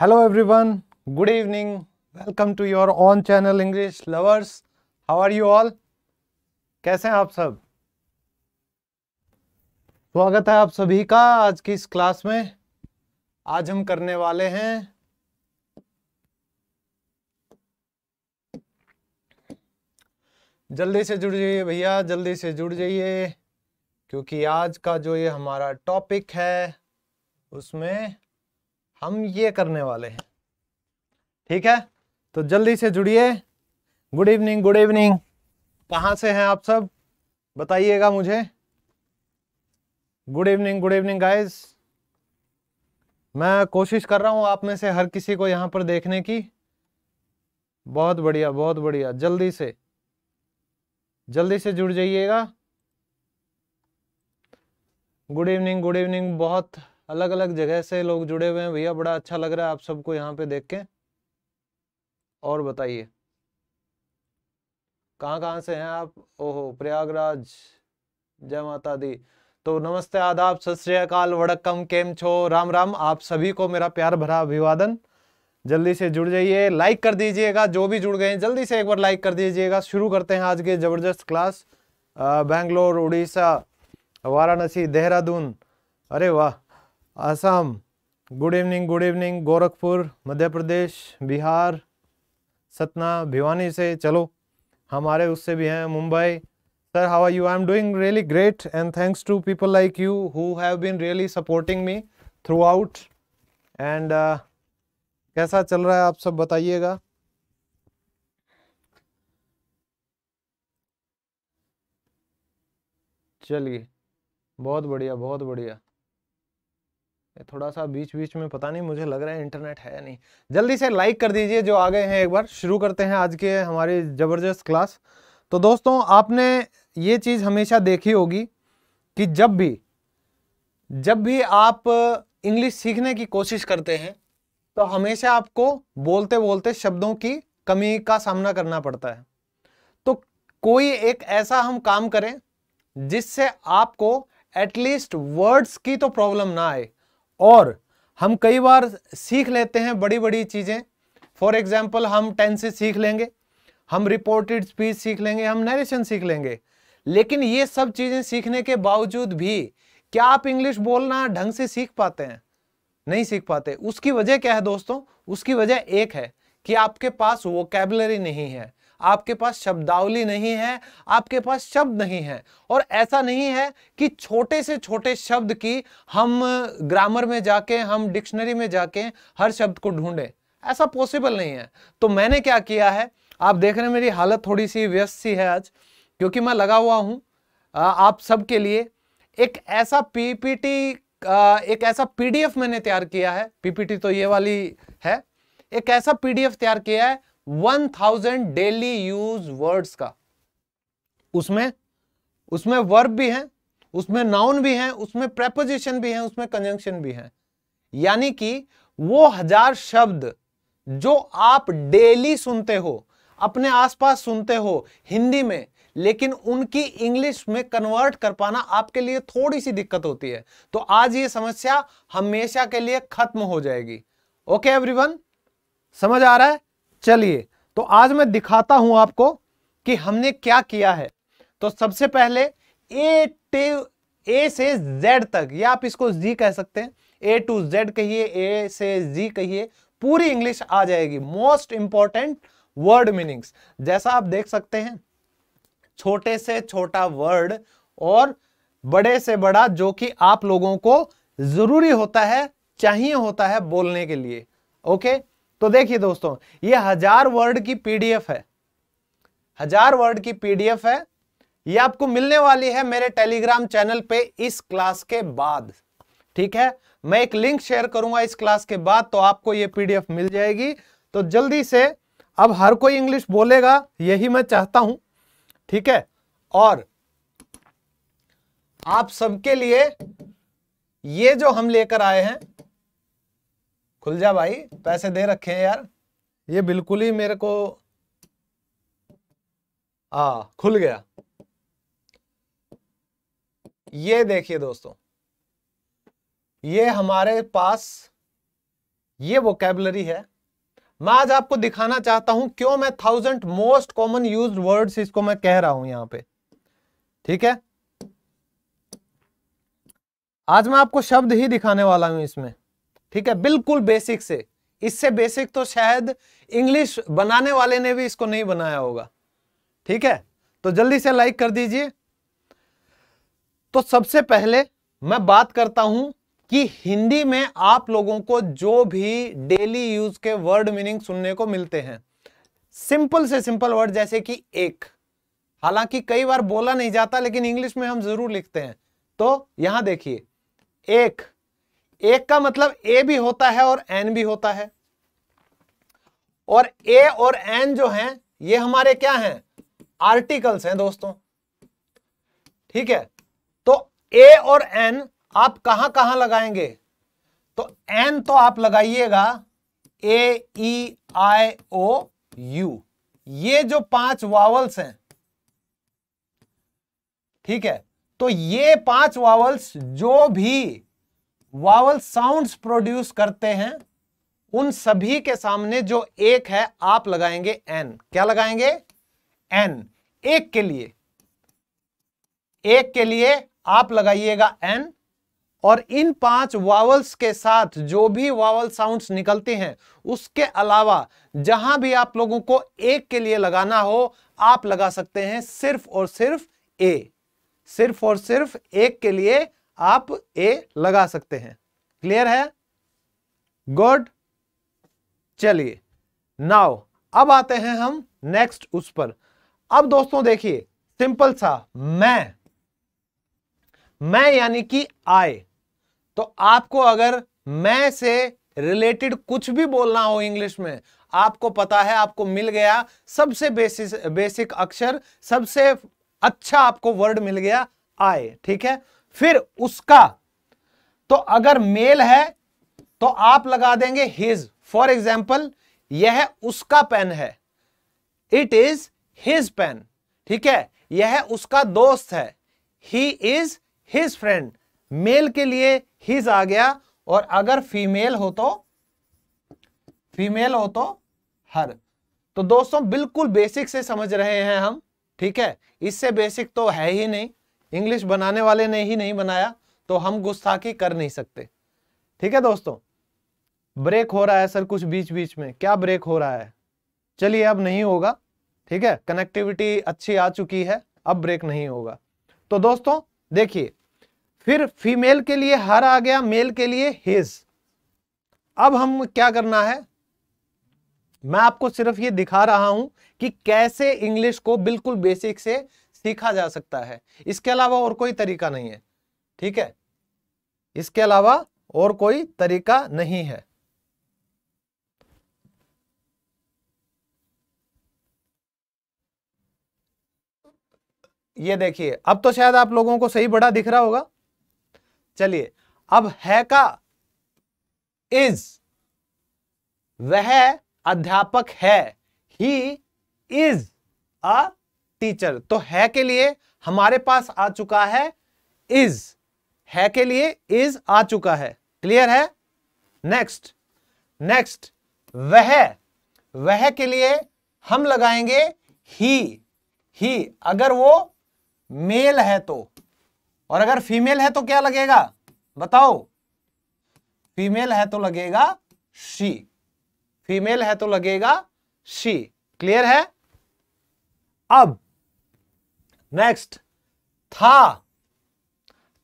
Hello everyone, good evening. Welcome to your own channel English lovers. How are you all? कैसे हैं आप सब स्वागत है आप सभी का आज की इस क्लास में आज हम करने वाले हैं जल्दी से जुड़ जाइए भैया जल्दी से जुड़ जाइए क्योंकि आज का जो ये हमारा टॉपिक है उसमें हम ये करने वाले हैं ठीक है तो जल्दी से जुड़िए गुड इवनिंग गुड इवनिंग कहाँ से हैं आप सब बताइएगा मुझे good evening good evening guys मैं कोशिश कर रहा हूँ आप में से हर किसी को यहाँ पर देखने की बहुत बढ़िया बहुत बढ़िया जल्दी से जल्दी से जुड़ जाइएगा गुड इवनिंग गुड इवनिंग बहुत अलग अलग जगह से लोग जुड़े हुए हैं भैया बड़ा अच्छा लग रहा है आप सबको यहाँ पे देख के और बताइए कहाँ कहाँ से हैं आप ओहो प्रयागराज जय माता दी तो नमस्ते आदाब सत श्रीकाल वड़कम केम छो राम राम आप सभी को मेरा प्यार भरा अभिवादन जल्दी से जुड़ जाइए लाइक कर दीजिएगा जो भी जुड़ गए हैं जल्दी से एक बार लाइक कर दीजिएगा शुरू करते हैं आज के ज़बरदस्त क्लास बेंगलोर उड़ीसा वाराणसी देहरादून अरे वाह Assam good evening good evening Gorakhpur Madhya Pradesh Bihar Satna Bhiwani से चलो हमारे उससे भी हैं Mumbai sir how are you I am doing really great and thanks to people like you who have been really supporting me throughout and कैसा चल रहा है आप सब बताइएगा चलिए बहुत बढ़िया बहुत बढ़िया थोड़ा सा बीच बीच में पता नहीं मुझे लग रहा है इंटरनेट है या नहीं जल्दी से लाइक कर दीजिए जो आ गए हैं एक बार शुरू करते हैं आज के हमारी ज़बरदस्त क्लास तो दोस्तों आपने ये चीज़ हमेशा देखी होगी कि जब भी जब भी आप इंग्लिश सीखने की कोशिश करते हैं तो हमेशा आपको बोलते बोलते शब्दों की कमी का सामना करना पड़ता है तो कोई एक ऐसा हम काम करें जिससे आपको एटलीस्ट वर्ड्स की तो प्रॉब्लम ना आए और हम कई बार सीख लेते हैं बड़ी बड़ी चीज़ें फॉर एग्जाम्पल हम टेंसेस सीख लेंगे हम रिपोर्टेड स्पीच सीख लेंगे हम नरेशन सीख लेंगे लेकिन ये सब चीज़ें सीखने के बावजूद भी क्या आप इंग्लिश बोलना ढंग से सीख पाते हैं नहीं सीख पाते उसकी वजह क्या है दोस्तों उसकी वजह एक है कि आपके पास वो नहीं है आपके पास शब्दावली नहीं है आपके पास शब्द नहीं है और ऐसा नहीं है कि छोटे से छोटे शब्द की हम ग्रामर में जाके हम डिक्शनरी में जाके हर शब्द को ढूंढें ऐसा पॉसिबल नहीं है तो मैंने क्या किया है आप देख रहे हैं मेरी हालत थोड़ी सी व्यस्त सी है आज क्योंकि मैं लगा हुआ हूँ आप सबके लिए एक ऐसा पीपीटी एक ऐसा पीडीएफ मैंने तैयार किया है पीपीटी तो ये वाली है एक ऐसा पीडीएफ तैयार किया है one thousand daily use words का उसमें उसमें वर्ब भी है उसमें नाउन भी है उसमें प्रेपोजिशन भी है उसमें कंजंक्शन भी है यानी कि वो हजार शब्द जो आप डेली सुनते हो अपने आसपास सुनते हो हिंदी में लेकिन उनकी इंग्लिश में कन्वर्ट कर पाना आपके लिए थोड़ी सी दिक्कत होती है तो आज ये समस्या हमेशा के लिए खत्म हो जाएगी ओके एवरीवन समझ आ रहा है चलिए तो आज मैं दिखाता हूं आपको कि हमने क्या किया है तो सबसे पहले ए टे ए से जेड तक या आप इसको जी कह सकते हैं ए टू जेड कहिए ए से जी कहिए पूरी इंग्लिश आ जाएगी मोस्ट इंपॉर्टेंट वर्ड मीनिंग्स जैसा आप देख सकते हैं छोटे से छोटा वर्ड और बड़े से बड़ा जो कि आप लोगों को जरूरी होता है चाहिए होता है बोलने के लिए ओके तो देखिए दोस्तों ये हजार वर्ड की पीडीएफ है हजार वर्ड की पीडीएफ है ये आपको मिलने वाली है मेरे टेलीग्राम चैनल पे इस क्लास के बाद ठीक है मैं एक लिंक शेयर करूंगा इस क्लास के बाद तो आपको ये पीडीएफ मिल जाएगी तो जल्दी से अब हर कोई इंग्लिश बोलेगा यही मैं चाहता हूं ठीक है और आप सबके लिए ये जो हम लेकर आए हैं खुल जा भाई पैसे दे रखे हैं यार ये बिल्कुल ही मेरे को आ हाँ, खुल गया ये देखिए दोस्तों ये हमारे पास ये वोकेबलरी है मैं आज आपको दिखाना चाहता हूं क्यों मैं thousand most common use words इसको मैं कह रहा हूं यहां पे ठीक है आज मैं आपको शब्द ही दिखाने वाला हूं इसमें ठीक है बिल्कुल बेसिक से इससे बेसिक तो शायद इंग्लिश बनाने वाले ने भी इसको नहीं बनाया होगा ठीक है तो जल्दी से लाइक कर दीजिए तो सबसे पहले मैं बात करता हूं कि हिंदी में आप लोगों को जो भी डेली यूज के वर्ड मीनिंग सुनने को मिलते हैं सिंपल से सिंपल वर्ड जैसे कि एक हालांकि कई बार बोला नहीं जाता लेकिन इंग्लिश में हम जरूर लिखते हैं तो यहां देखिए एक एक का मतलब ए भी होता है और एन भी होता है और ए और एन जो हैं ये हमारे क्या हैं आर्टिकल्स हैं दोस्तों ठीक है तो ए और एन आप कहां कहां लगाएंगे तो एन तो आप लगाइएगा ए ई आई ओ यू ये जो पांच वावल्स हैं ठीक है तो ये पांच वावल्स जो भी वावल साउंड्स प्रोड्यूस करते हैं उन सभी के सामने जो एक है आप लगाएंगे एन क्या लगाएंगे एन एक के लिए एक के लिए आप लगाइएगा एन और इन पांच वावल्स के साथ जो भी वावल साउंड्स निकलते हैं उसके अलावा जहां भी आप लोगों को एक के लिए लगाना हो आप लगा सकते हैं सिर्फ और सिर्फ ए सिर्फ और सिर्फ एक के लिए आप ए लगा सकते हैं क्लियर है गुड चलिए नाउ अब आते हैं हम नेक्स्ट उस पर अब दोस्तों देखिए सिंपल सा मैं मैं यानी कि आय तो आपको अगर मैं से रिलेटेड कुछ भी बोलना हो इंग्लिश में आपको पता है आपको मिल गया सबसे बेसिस बेसिक अक्षर सबसे अच्छा आपको वर्ड मिल गया आय ठीक है फिर उसका तो अगर मेल है तो आप लगा देंगे हिज फॉर एग्जाम्पल यह उसका पेन है इट इज हिज पेन ठीक है यह उसका दोस्त है he is his friend male के लिए हिज आ गया और अगर फीमेल हो तो फीमेल हो तो हर तो दोस्तों बिल्कुल बेसिक से समझ रहे हैं हम ठीक है इससे बेसिक तो है ही नहीं इंग्लिश बनाने वाले ने ही नहीं बनाया तो हम गुस्ताखी कर नहीं सकते ठीक है दोस्तों ब्रेक हो रहा है सर कुछ बीच बीच में क्या ब्रेक हो रहा है चलिए अब नहीं होगा ठीक है कनेक्टिविटी अच्छी आ चुकी है अब ब्रेक नहीं होगा तो दोस्तों देखिए फिर फीमेल के लिए हर आ गया मेल के लिए हिज अब हम क्या करना है मैं आपको सिर्फ ये दिखा रहा हूं कि कैसे इंग्लिश को बिल्कुल बेसिक से सीखा जा सकता है इसके अलावा और कोई तरीका नहीं है ठीक है इसके अलावा और कोई तरीका नहीं है ये देखिए अब तो शायद आप लोगों को सही बड़ा दिख रहा होगा चलिए अब है का इज वह अध्यापक है ही इज अ टीचर तो है के लिए हमारे पास आ चुका है इज है के लिए इज आ चुका है क्लियर है नेक्स्ट नेक्स्ट वह वह के लिए हम लगाएंगे ही ही अगर वो मेल है तो और अगर फीमेल है तो क्या लगेगा बताओ फीमेल है तो लगेगा शी फीमेल है तो लगेगा शी क्लियर है अब नेक्स्ट था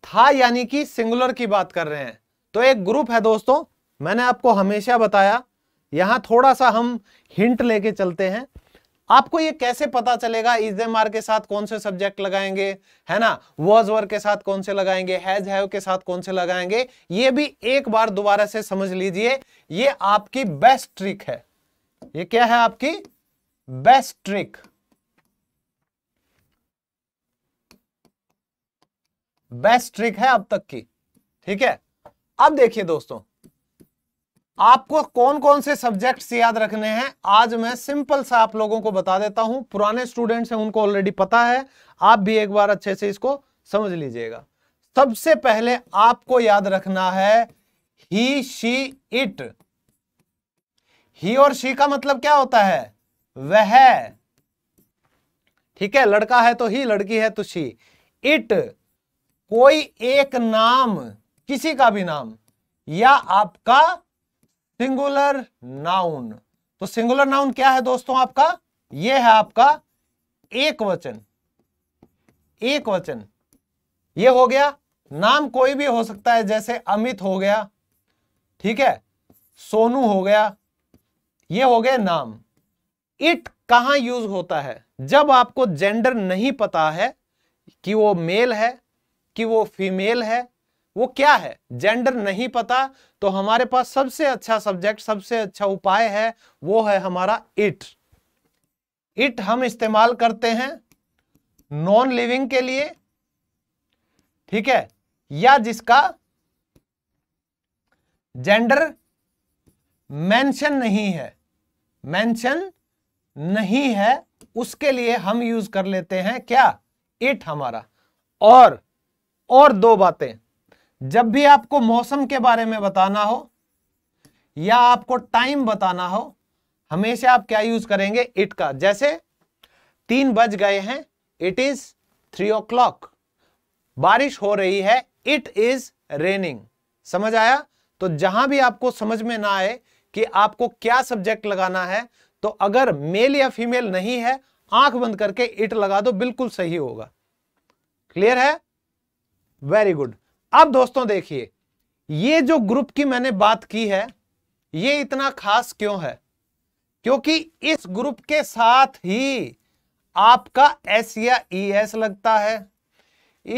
था यानी कि सिंगुलर की बात कर रहे हैं तो एक ग्रुप है दोस्तों मैंने आपको हमेशा बताया यहां थोड़ा सा हम हिंट लेके चलते हैं आपको ये कैसे पता चलेगा इज दे मार के साथ कौन से सब्जेक्ट लगाएंगे है ना वॉज वर के साथ कौन से लगाएंगे हैज हैव के साथ कौन से लगाएंगे ये भी एक बार दोबारा से समझ लीजिए ये आपकी बेस्ट ट्रिक है ये क्या है आपकी बेस्ट ट्रिक बेस्ट ट्रिक है अब तक की ठीक है अब देखिए दोस्तों आपको कौन कौन से सब्जेक्ट्स याद रखने हैं आज मैं सिंपल सा आप लोगों को बता देता हूं पुराने स्टूडेंट्स हैं उनको ऑलरेडी पता है आप भी एक बार अच्छे से इसको समझ लीजिएगा सबसे पहले आपको याद रखना है ही शी इट ही और शी का मतलब क्या होता है वह ठीक है लड़का है तो ही लड़की है तो शी इट कोई एक नाम किसी का भी नाम या आपका सिंगुलर नाउन तो सिंगुलर नाउन क्या है दोस्तों आपका यह है आपका एक वचन एक वचन यह हो गया नाम कोई भी हो सकता है जैसे अमित हो गया ठीक है सोनू हो गया यह हो गया नाम इट कहां यूज होता है जब आपको जेंडर नहीं पता है कि वो मेल है कि वो फीमेल है वो क्या है जेंडर नहीं पता तो हमारे पास सबसे अच्छा सब्जेक्ट सबसे अच्छा उपाय है वो है हमारा इट इट हम इस्तेमाल करते हैं नॉन लिविंग के लिए ठीक है या जिसका जेंडर मेंशन नहीं है मेंशन नहीं है उसके लिए हम यूज कर लेते हैं क्या इट हमारा और और दो बातें जब भी आपको मौसम के बारे में बताना हो या आपको टाइम बताना हो हमेशा आप क्या यूज करेंगे इट का जैसे तीन बज गए हैं it is three o'clock बारिश हो रही है इट इज रेनिंग समझ आया तो जहां भी आपको समझ में ना आए कि आपको क्या सब्जेक्ट लगाना है तो अगर मेल या फीमेल नहीं है आंख बंद करके इट लगा दो बिल्कुल सही होगा क्लियर है वेरी गुड अब दोस्तों देखिए ये जो ग्रुप की मैंने बात की है ये इतना खास क्यों है क्योंकि इस ग्रुप के साथ ही आपका एस या ई e एस लगता है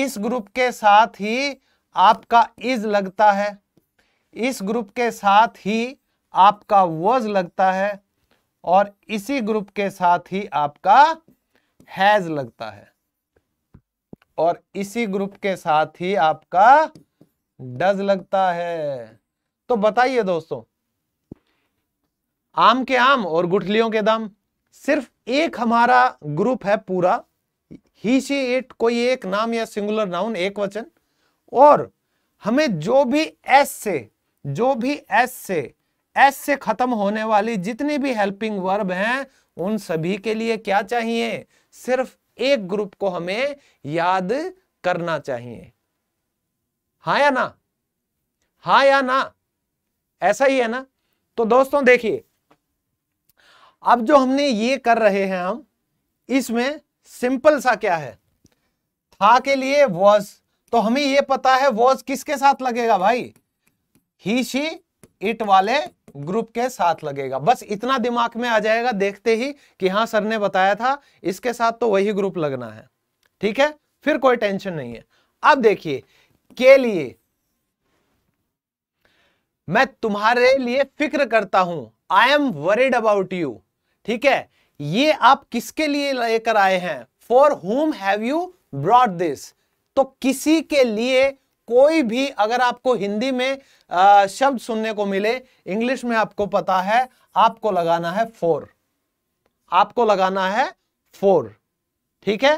इस ग्रुप के साथ ही आपका इज लगता है इस ग्रुप के साथ ही आपका वज लगता है और इसी ग्रुप के साथ ही आपका हैज लगता है और इसी ग्रुप के साथ ही आपका डज लगता है तो बताइए दोस्तों आम के आम और गुठलियों के दम सिर्फ एक हमारा ग्रुप है पूरा ही सी इट कोई एक नाम या सिंगुलर नाउन एक वचन और हमें जो भी एस से जो भी एस से एस से खत्म होने वाली जितनी भी हेल्पिंग वर्ब हैं उन सभी के लिए क्या चाहिए सिर्फ एक ग्रुप को हमें याद करना चाहिए हा या ना हा या ना ऐसा ही है ना तो दोस्तों देखिए अब जो हमने ये कर रहे हैं हम इसमें सिंपल सा क्या है था के लिए वॉज तो हमें यह पता है वॉज किसके साथ लगेगा भाई ही शी इट वाले ग्रुप के साथ लगेगा बस इतना दिमाग में आ जाएगा देखते ही कि हाँ सर ने बताया था इसके साथ तो वही ग्रुप लगना है ठीक है फिर कोई टेंशन नहीं है अब देखिए के लिए मैं तुम्हारे लिए फिक्र करता हूं I am worried about you ठीक है ये आप किसके लिए लेकर आए हैं फॉर हुम हैव यू ब्रॉड दिस तो किसी के लिए कोई भी अगर आपको हिंदी में शब्द सुनने को मिले इंग्लिश में आपको पता है आपको लगाना है फोर आपको लगाना है फोर ठीक है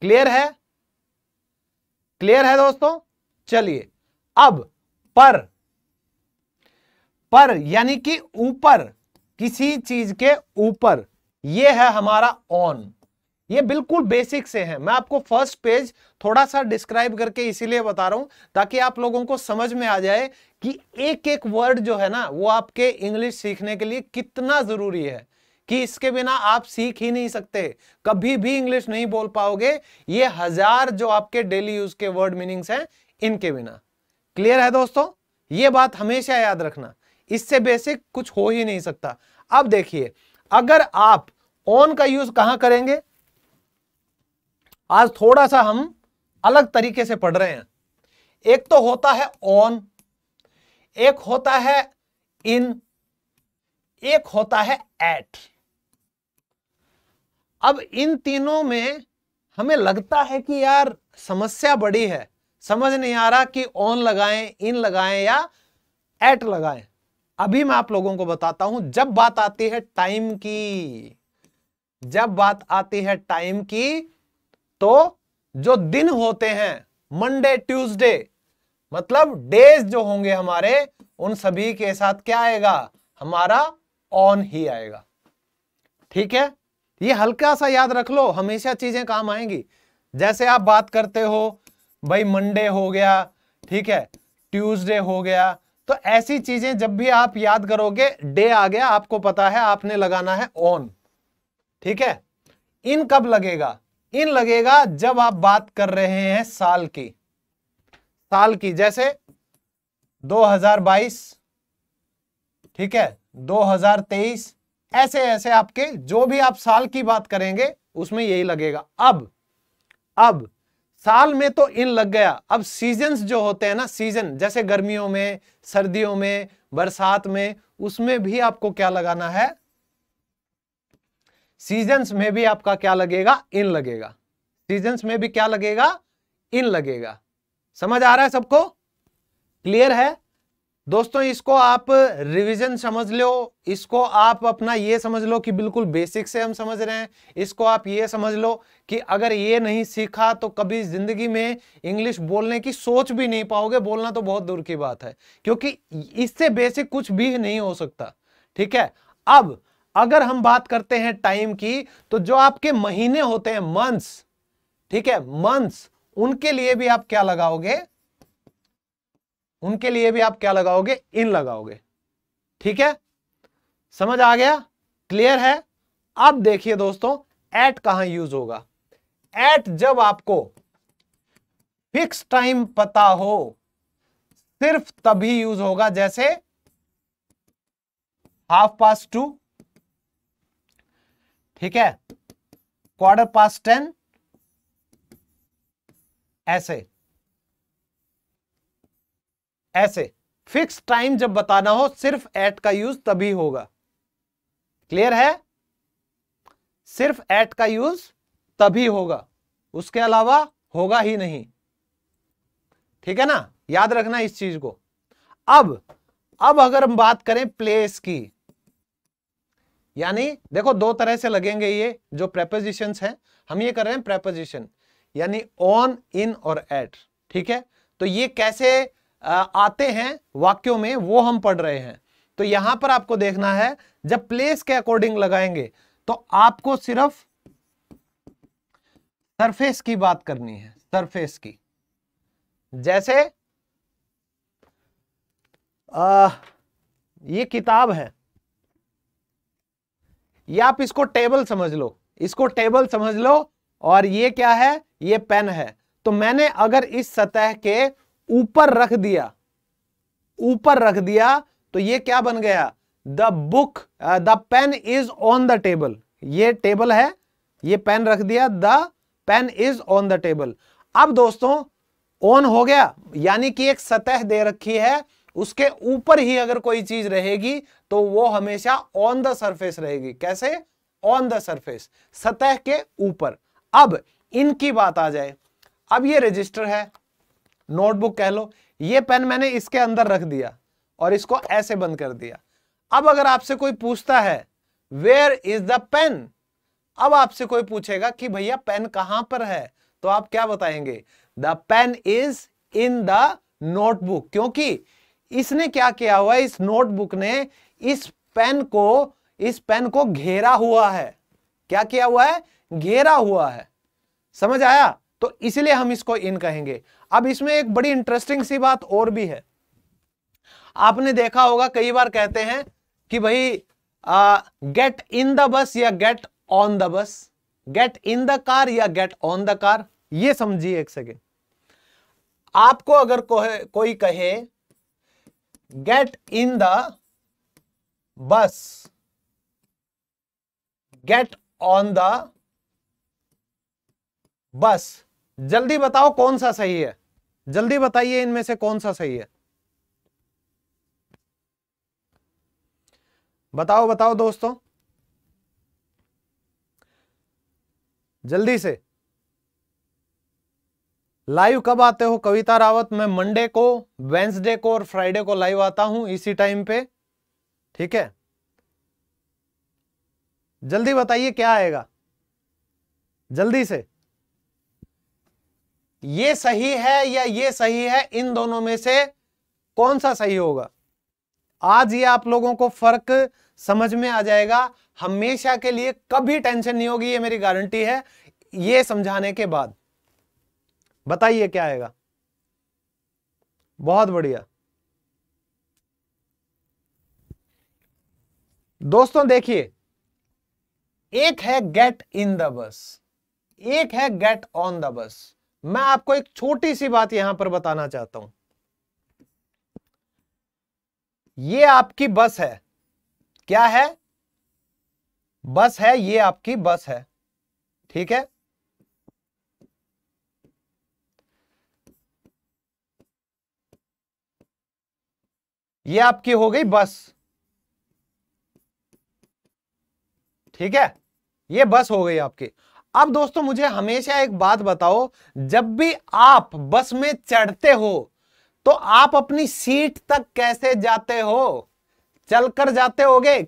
क्लियर है क्लियर है दोस्तों चलिए अब पर पर यानी कि ऊपर किसी चीज के ऊपर यह है हमारा ऑन ये बिल्कुल बेसिक से है मैं आपको फर्स्ट पेज थोड़ा सा डिस्क्राइब करके इसीलिए बता रहा हूं ताकि आप लोगों को समझ में आ जाए कि एक एक वर्ड जो है ना वो आपके इंग्लिश सीखने के लिए कितना जरूरी है कि इसके बिना आप सीख ही नहीं सकते कभी भी इंग्लिश नहीं बोल पाओगे ये हजार जो आपके डेली यूज के वर्ड मीनिंग्स हैं इनके बिना क्लियर है दोस्तों ये बात हमेशा याद रखना इससे बेसिक कुछ हो ही नहीं सकता अब देखिए अगर आप ऑन का यूज कहां करेंगे आज थोड़ा सा हम अलग तरीके से पढ़ रहे हैं एक तो होता है ऑन एक होता है इन एक होता है एट अब इन तीनों में हमें लगता है कि यार समस्या बड़ी है समझ नहीं आ रहा कि ऑन लगाएं इन लगाएं या एट लगाएं अभी मैं आप लोगों को बताता हूं जब बात आती है टाइम की जब बात आती है टाइम की तो जो दिन होते हैं मंडे ट्यूसडे मतलब डेज जो होंगे हमारे उन सभी के साथ क्या आएगा हमारा ऑन ही आएगा ठीक है ये हल्का सा याद रख लो हमेशा चीजें काम आएंगी जैसे आप बात करते हो भाई मंडे हो गया ठीक है ट्यूसडे हो गया तो ऐसी चीजें जब भी आप याद करोगे डे आ गया आपको पता है आपने लगाना है ऑन ठीक है इन कब लगेगा इन लगेगा जब आप बात कर रहे हैं साल की साल की जैसे 2022 ठीक है 2023 ऐसे ऐसे आपके जो भी आप साल की बात करेंगे उसमें यही लगेगा अब अब साल में तो इन लग गया अब सीजन जो होते हैं ना सीजन जैसे गर्मियों में सर्दियों में बरसात में उसमें भी आपको क्या लगाना है सीजन्स में भी आपका क्या लगेगा इन लगेगा सीजन्स में भी क्या लगेगा इन लगेगा समझ आ रहा है सबको क्लियर है दोस्तों इसको आप रिवीजन समझ लो इसको आप अपना ये समझ लो कि बिल्कुल बेसिक से हम समझ रहे हैं इसको आप ये समझ लो कि अगर ये नहीं सीखा तो कभी ज़िंदगी में इंग्लिश बोलने की सोच भी नहीं पाओगे बोलना तो बहुत दूर की बात है क्योंकि इससे बेसिक कुछ भी नहीं हो सकता ठीक है अब अगर हम बात करते हैं टाइम की तो जो आपके महीने होते हैं मंथ्स ठीक है मंथ्स उनके लिए भी आप क्या लगाओगे उनके लिए भी आप क्या लगाओगे इन लगाओगे ठीक है समझ आ गया क्लियर है अब देखिए दोस्तों एट कहां यूज होगा एट जब आपको फिक्स टाइम पता हो सिर्फ तभी यूज होगा जैसे हाफ पास टू ठीक है क्वार्टर पास टेन ऐसे ऐसे फिक्स टाइम जब बताना हो सिर्फ एट का यूज तभी होगा क्लियर है सिर्फ एट का यूज तभी होगा उसके अलावा होगा ही नहीं ठीक है ना याद रखना इस चीज को अब अब अगर हम बात करें प्लेस की यानी देखो दो तरह से लगेंगे ये जो प्रेपोजिशन हैं हम ये कर रहे हैं प्रेपोजिशन यानी ऑन इन और एट ठीक है तो ये कैसे आते हैं वाक्यों में वो हम पढ़ रहे हैं तो यहां पर आपको देखना है जब प्लेस के अकॉर्डिंग लगाएंगे तो आपको सिर्फ सरफेस की बात करनी है सरफेस की जैसे आ, ये किताब है ये आप इसको टेबल समझ लो इसको टेबल समझ लो और ये क्या है ये पेन है तो मैंने अगर इस सतह के ऊपर रख दिया ऊपर रख दिया तो ये क्या बन गया the book the pen is on the table ये टेबल है ये पेन रख दिया the pen is on the table अब दोस्तों ऑन हो गया यानी कि एक सतह दे रखी है उसके ऊपर ही अगर कोई चीज रहेगी तो वो हमेशा ऑन द सरफेस रहेगी कैसे ऑन द सरफेस सतह के ऊपर अब इनकी बात आ जाए अब ये रजिस्टर है नोटबुक कह लो ये पेन मैंने इसके अंदर रख दिया और इसको ऐसे बंद कर दिया अब अगर आपसे कोई पूछता है वेयर इज द पेन अब आपसे कोई पूछेगा कि भैया पेन कहां पर है तो आप क्या बताएंगे the pen is in the notebook क्योंकि इसने क्या किया हुआ इस नोटबुक ने इस पेन को इस पेन को घेरा हुआ है क्या किया हुआ है घेरा हुआ है समझ आया तो इसलिए हम इसको इन कहेंगे अब इसमें एक बड़ी इंटरेस्टिंग सी बात और भी है आपने देखा होगा कई बार कहते हैं कि भाई गेट इन द बस या get on the bus get in the car या गेट ऑन द कार ये समझिए एक सेकेंड आपको अगर को, कोई कहे get in the bus get on the बस जल्दी बताओ कौन सा सही है जल्दी बताइए इनमें से कौन सा सही है बताओ बताओ दोस्तों जल्दी से लाइव कब आते हो कविता रावत मैं मंडे को वेंसडे को और फ्राइडे को लाइव आता हूं इसी टाइम पे ठीक है जल्दी बताइए क्या आएगा जल्दी से ये सही है या ये सही है इन दोनों में से कौन सा सही होगा आज ये आप लोगों को फर्क समझ में आ जाएगा हमेशा के लिए कभी टेंशन नहीं होगी ये मेरी गारंटी है ये समझाने के बाद बताइए क्या आएगा बहुत बढ़िया दोस्तों देखिए एक है गेट इन द बस एक है गेट ऑन द बस मैं आपको एक छोटी सी बात यहां पर बताना चाहता हूं ये आपकी बस है क्या है बस है ये आपकी बस है ठीक है ये आपकी हो गई बस ठीक है ये बस हो गई आपकी अब दोस्तों मुझे हमेशा एक बात बताओ जब भी आप बस में चढ़ते हो तो आप अपनी सीट तक कैसे जाते हो चलकर जाते होगे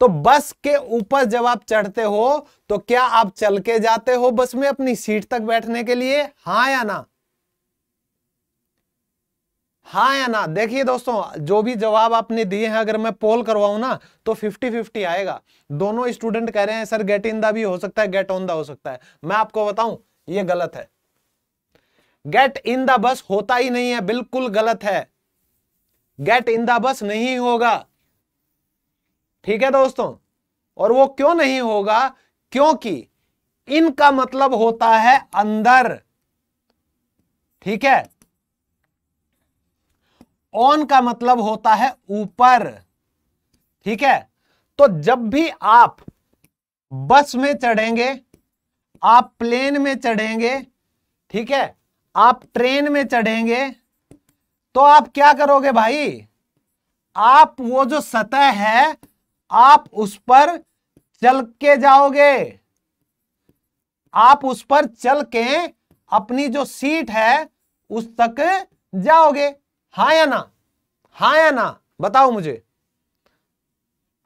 तो बस के ऊपर जब आप चढ़ते हो तो क्या आप चल के जाते हो बस में अपनी सीट तक बैठने के लिए हाँ या ना हाँ या ना देखिए दोस्तों जो भी जवाब आपने दिए हैं अगर मैं पोल करवाऊँ ना तो फिफ्टी फिफ्टी आएगा दोनों स्टूडेंट कह रहे हैं सर गेट इन द भी हो सकता है गेट ऑन द हो सकता है मैं आपको बताऊं ये गलत है गेट इन द बस होता ही नहीं है बिल्कुल गलत है गेट इन द बस नहीं होगा ठीक है दोस्तों और वो क्यों नहीं होगा क्योंकि इनका मतलब होता है अंदर ठीक है ऑन का मतलब होता है ऊपर ठीक है तो जब भी आप बस में चढ़ेंगे आप प्लेन में चढ़ेंगे ठीक है आप ट्रेन में चढ़ेंगे तो आप क्या करोगे भाई आप वो जो सतह है आप उस पर चल के जाओगे आप उस पर चल के अपनी जो सीट है उस तक जाओगे हा या ना हा या ना बताओ मुझे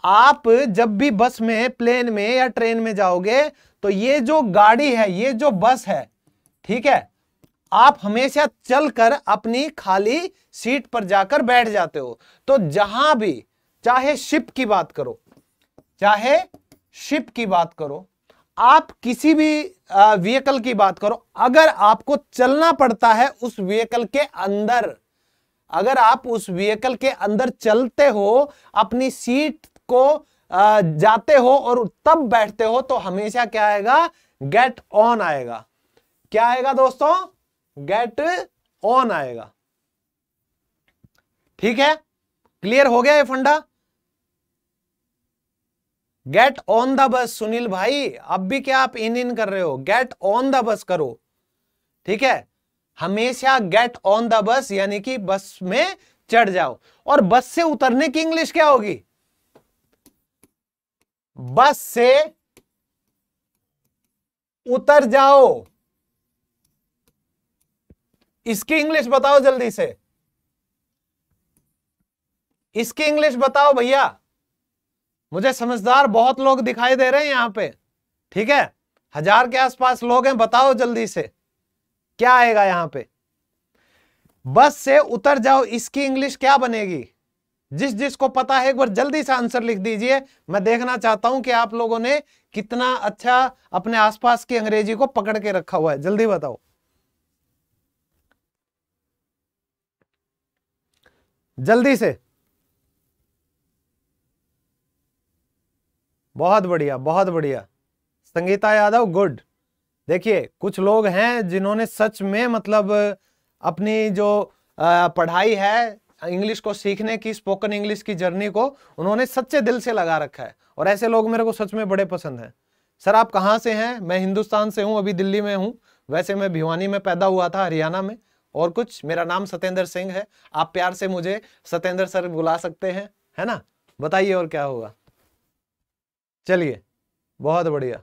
आप जब भी बस में प्लेन में या ट्रेन में जाओगे तो ये जो गाड़ी है ये जो बस है ठीक है आप हमेशा चलकर अपनी खाली सीट पर जाकर बैठ जाते हो तो जहां भी चाहे शिप की बात करो चाहे शिप की बात करो आप किसी भी व्हीकल की बात करो अगर आपको चलना पड़ता है उस व्हीकल के अंदर अगर आप उस व्हीकल के अंदर चलते हो अपनी सीट को जाते हो और तब बैठते हो तो हमेशा क्या आएगा गेट ऑन आएगा क्या आएगा दोस्तों गेट ऑन आएगा ठीक है क्लियर हो गया ये फंडा गेट ऑन द बस सुनील भाई अब भी क्या आप इन इन कर रहे हो गेट ऑन द बस करो ठीक है हमेशा गेट ऑन द बस यानी कि बस में चढ़ जाओ और बस से उतरने की इंग्लिश क्या होगी बस से उतर जाओ इसकी इंग्लिश बताओ जल्दी से इसकी इंग्लिश बताओ भैया मुझे समझदार बहुत लोग दिखाई दे रहे हैं यहां पे ठीक है हजार के आसपास लोग हैं बताओ जल्दी से क्या आएगा यहां पे बस से उतर जाओ इसकी इंग्लिश क्या बनेगी जिस जिसको पता है एक बार जल्दी से आंसर लिख दीजिए मैं देखना चाहता हूं कि आप लोगों ने कितना अच्छा अपने आसपास की अंग्रेजी को पकड़ के रखा हुआ है जल्दी बताओ जल्दी से बहुत बढ़िया बहुत बढ़िया संगीता यादव गुड देखिए कुछ लोग हैं जिन्होंने सच में मतलब अपनी जो पढ़ाई है इंग्लिश को सीखने की स्पोकन इंग्लिश की जर्नी को उन्होंने सच्चे दिल से लगा रखा है और ऐसे लोग मेरे को सच में बड़े पसंद हैं सर आप कहाँ से हैं मैं हिंदुस्तान से हूँ अभी दिल्ली में हूँ वैसे मैं भिवानी में पैदा हुआ था हरियाणा में और कुछ मेरा नाम सत्येंद्र सिंह है आप प्यार से मुझे सत्येंद्र सर बुला सकते हैं है ना बताइए और क्या होगा चलिए बहुत बढ़िया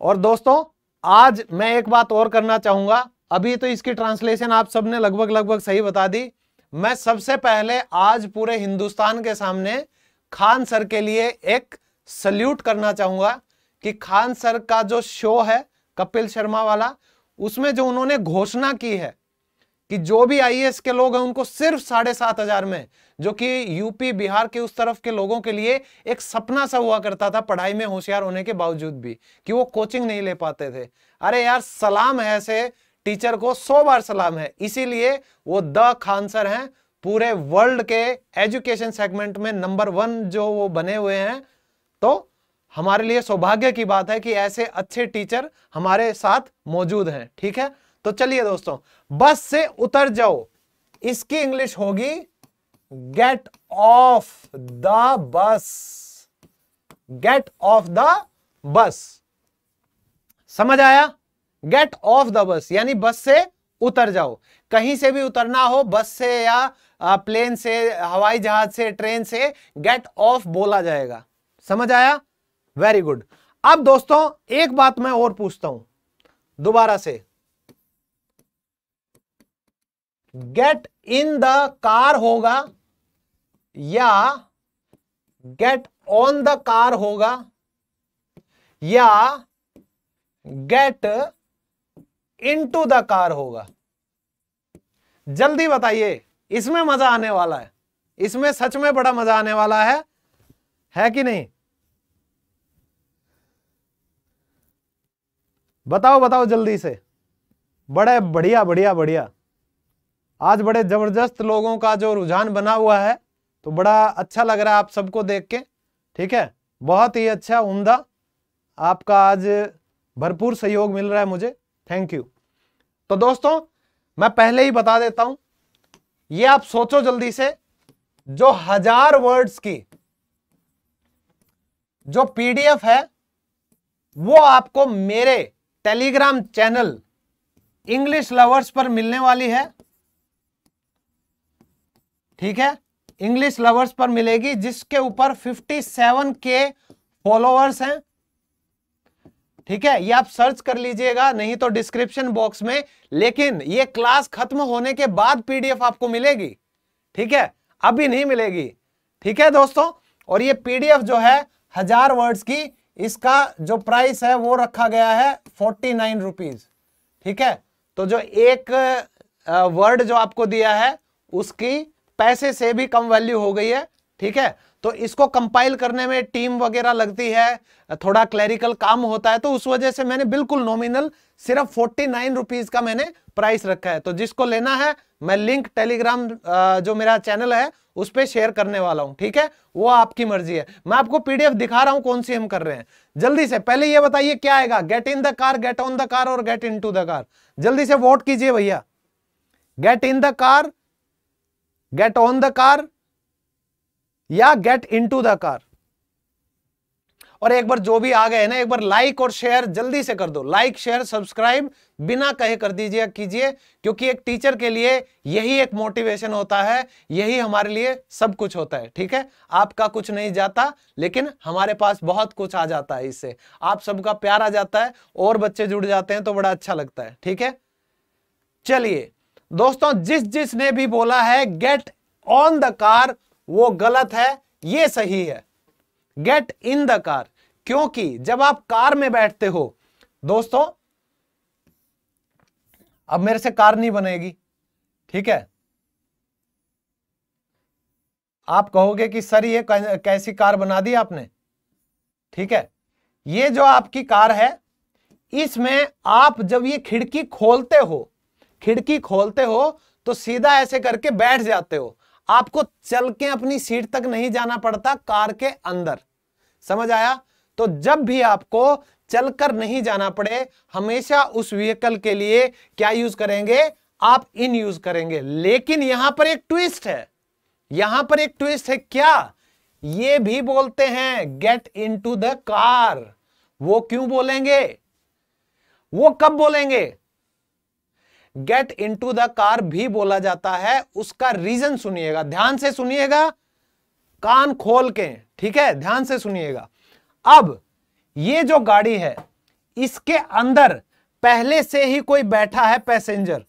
और दोस्तों आज मैं एक बात और करना चाहूंगा अभी तो इसकी ट्रांसलेशन आप सबने लगभग लगभग सही बता दी मैं सबसे पहले आज पूरे हिंदुस्तान के सामने खान सर के लिए एक सल्यूट करना चाहूंगा कि खान सर का जो शो है कपिल शर्मा वाला उसमें जो उन्होंने घोषणा की है कि जो भी आईएएस के लोग हैं उनको सिर्फ साढ़े सात हजार में जो कि यूपी बिहार के उस तरफ के लोगों के लिए एक सपना सा हुआ करता था पढ़ाई में होशियार होने के बावजूद भी कि वो कोचिंग नहीं ले पाते थे अरे यार सलाम है ऐसे टीचर को सौ बार सलाम है इसीलिए वो द खानसर हैं पूरे वर्ल्ड के एजुकेशन सेगमेंट में नंबर वन जो वो बने हुए हैं तो हमारे लिए सौभाग्य की बात है कि ऐसे अच्छे टीचर हमारे साथ मौजूद हैं ठीक है तो चलिए दोस्तों बस से उतर जाओ इसकी इंग्लिश होगी get off the bus get off the bus समझ आया गेट ऑफ द बस यानी बस से उतर जाओ कहीं से भी उतरना हो बस से या प्लेन से हवाई जहाज से ट्रेन से गेट ऑफ बोला जाएगा समझ आया वेरी गुड अब दोस्तों एक बात मैं और पूछता हूं दोबारा से गेट इन द कार होगा या गेट ऑन द कार होगा या get into the car होगा जल्दी बताइए इसमें मजा आने वाला है इसमें सच में बड़ा मजा आने वाला है है कि नहीं बताओ बताओ जल्दी से बड़े बढ़िया बढ़िया बढ़िया आज बड़े जबरदस्त लोगों का जो रुझान बना हुआ है तो बड़ा अच्छा लग रहा है आप सबको देख के ठीक है बहुत ही अच्छा उम्दा आपका आज भरपूर सहयोग मिल रहा है मुझे थैंक यू तो दोस्तों मैं पहले ही बता देता हूं ये आप सोचो जल्दी से जो हजार वर्ड्स की जो पीडीएफ है वो आपको मेरे टेलीग्राम चैनल इंग्लिश लवर्स पर मिलने वाली है ठीक है इंग्लिश लवर्स पर मिलेगी जिसके ऊपर 57 के फॉलोअर्स हैं ठीक है ये आप सर्च कर लीजिएगा नहीं तो डिस्क्रिप्शन बॉक्स में लेकिन ये क्लास खत्म होने के बाद पीडीएफ आपको मिलेगी ठीक है अभी नहीं मिलेगी ठीक है दोस्तों और ये पीडीएफ जो है हजार वर्ड्स की इसका जो प्राइस है वो रखा गया है फोर्टी नाइन रुपीज ठीक है तो जो एक वर्ड जो आपको दिया है उसकी पैसे से भी कम वैल्यू हो गई है ठीक है तो इसको कंपाइल करने में टीम वगैरह लगती है थोड़ा क्लैरिकल काम होता है तो उस वजह से मैंने बिल्कुल नॉमिनल सिर्फ फोर्टी नाइन रुपीज का मैंने प्राइस रखा है तो जिसको लेना है मैं लिंक टेलीग्राम जो मेरा चैनल है उस पर शेयर करने वाला हूं ठीक है वो आपकी मर्जी है मैं आपको पीडीएफ दिखा रहा हूं कौन सी हम कर रहे हैं जल्दी से पहले ये बताइए क्या आएगा get in the car get on the car और get into the car जल्दी से वोट कीजिए भैया get in the car get on the car या get into the car और एक बार जो भी आ गए ना एक बार लाइक और शेयर जल्दी से कर दो लाइक शेयर सब्सक्राइब बिना कहे कर दीजिए कीजिए क्योंकि एक टीचर के लिए यही एक मोटिवेशन होता है यही हमारे लिए सब कुछ होता है ठीक है आपका कुछ नहीं जाता लेकिन हमारे पास बहुत कुछ आ जाता है इससे आप सबका प्यार आ जाता है और बच्चे जुड़ जाते हैं तो बड़ा अच्छा लगता है ठीक है चलिए दोस्तों जिस जिसने भी बोला है गेट ऑन द कार वो गलत है ये सही है गेट इन द कार क्योंकि जब आप कार में बैठते हो दोस्तों अब मेरे से कार नहीं बनेगी ठीक है आप कहोगे कि सर ये कैसी कार बना दी आपने ठीक है ये जो आपकी कार है इसमें आप जब ये खिड़की खोलते हो खिड़की खोलते हो तो सीधा ऐसे करके बैठ जाते हो आपको चल के अपनी सीट तक नहीं जाना पड़ता कार के अंदर समझ आया तो जब भी आपको चलकर नहीं जाना पड़े हमेशा उस व्हीकल के लिए क्या यूज करेंगे आप इन यूज करेंगे लेकिन यहां पर एक ट्विस्ट है यहां पर एक ट्विस्ट है क्या ये भी बोलते हैं get into the car वो क्यों बोलेंगे वो कब बोलेंगे get into the car भी बोला जाता है उसका रीजन सुनिएगा ध्यान से सुनिएगा कान खोल के ठीक है ध्यान से सुनिएगा अब ये जो गाड़ी है इसके अंदर पहले से ही कोई बैठा है पैसेंजर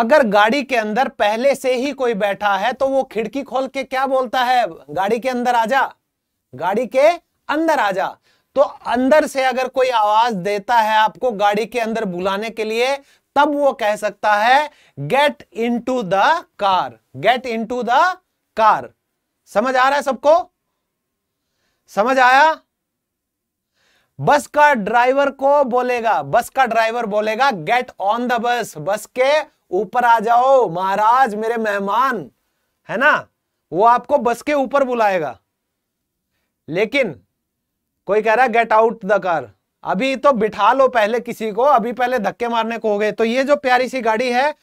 अगर गाड़ी के अंदर पहले से ही कोई बैठा है तो वो खिड़की खोल के क्या बोलता है गाड़ी के अंदर आजा गाड़ी के अंदर आजा तो अंदर से अगर कोई आवाज देता है आपको गाड़ी के अंदर बुलाने के लिए तब वो कह सकता है get into the car get into the car समझ आ रहा है सबको समझ आया बस का ड्राइवर को बोलेगा बस का ड्राइवर बोलेगा गेट ऑन द बस बस के ऊपर आ जाओ महाराज मेरे मेहमान है ना वो आपको बस के ऊपर बुलाएगा लेकिन कोई कह रहा है गेट आउट द कार अभी तो बिठा लो पहले किसी को अभी पहले धक्के मारने को हो गए तो ये जो प्यारी सी गाड़ी है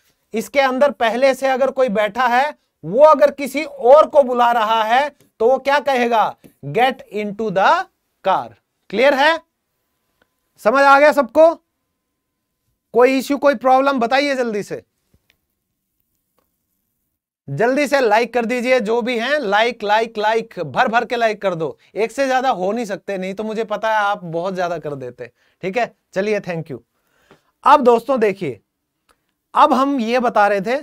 इसके अंदर पहले से अगर कोई बैठा है वो अगर किसी और को बुला रहा है तो वो क्या कहेगा get into the car clear है समझ आ गया सबको कोई इश्यू कोई प्रॉब्लम बताइए जल्दी से जल्दी से लाइक कर दीजिए जो भी हैं लाइक लाइक लाइक भर भर के लाइक कर दो एक से ज्यादा हो नहीं सकते नहीं तो मुझे पता है आप बहुत ज्यादा कर देते ठीक है चलिए थैंक यू अब दोस्तों देखिए अब हम ये बता रहे थे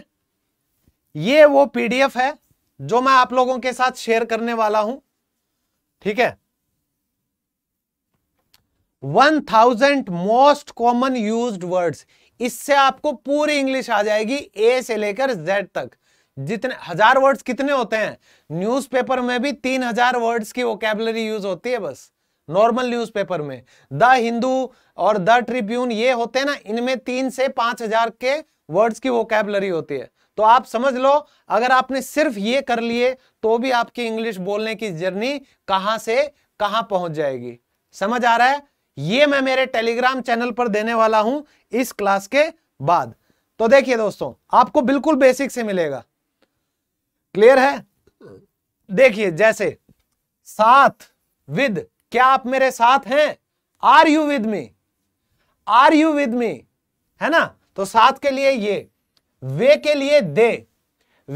ये वो पीडीएफ है जो मैं आप लोगों के साथ शेयर करने वाला हूं ठीक है 1000 मोस्ट कॉमन यूज्ड वर्ड्स इससे आपको पूरी इंग्लिश आ जाएगी ए से लेकर जेड तक जितने हजार वर्ड्स कितने होते हैं न्यूज़पेपर में भी तीन हजार वर्ड्स की वोकेबलरी यूज होती है बस नॉर्मल न्यूज़पेपर में द हिंदू और द ट्रिब्यून ये होते हैं ना इनमें तीन से पांच हजार के वर्ड्स की वोकेबलरी होती है तो आप समझ लो अगर आपने सिर्फ ये कर लिए तो भी आपकी इंग्लिश बोलने की जर्नी कहां से कहां पहुंच जाएगी समझ आ रहा है ये मैं मेरे टेलीग्राम चैनल पर देने वाला हूं इस क्लास के बाद तो देखिए दोस्तों आपको बिल्कुल बेसिक से मिलेगा क्लियर है देखिए जैसे साथ विद क्या आप मेरे साथ हैं are you with me are you with me है ना तो साथ के लिए ये वे के लिए दे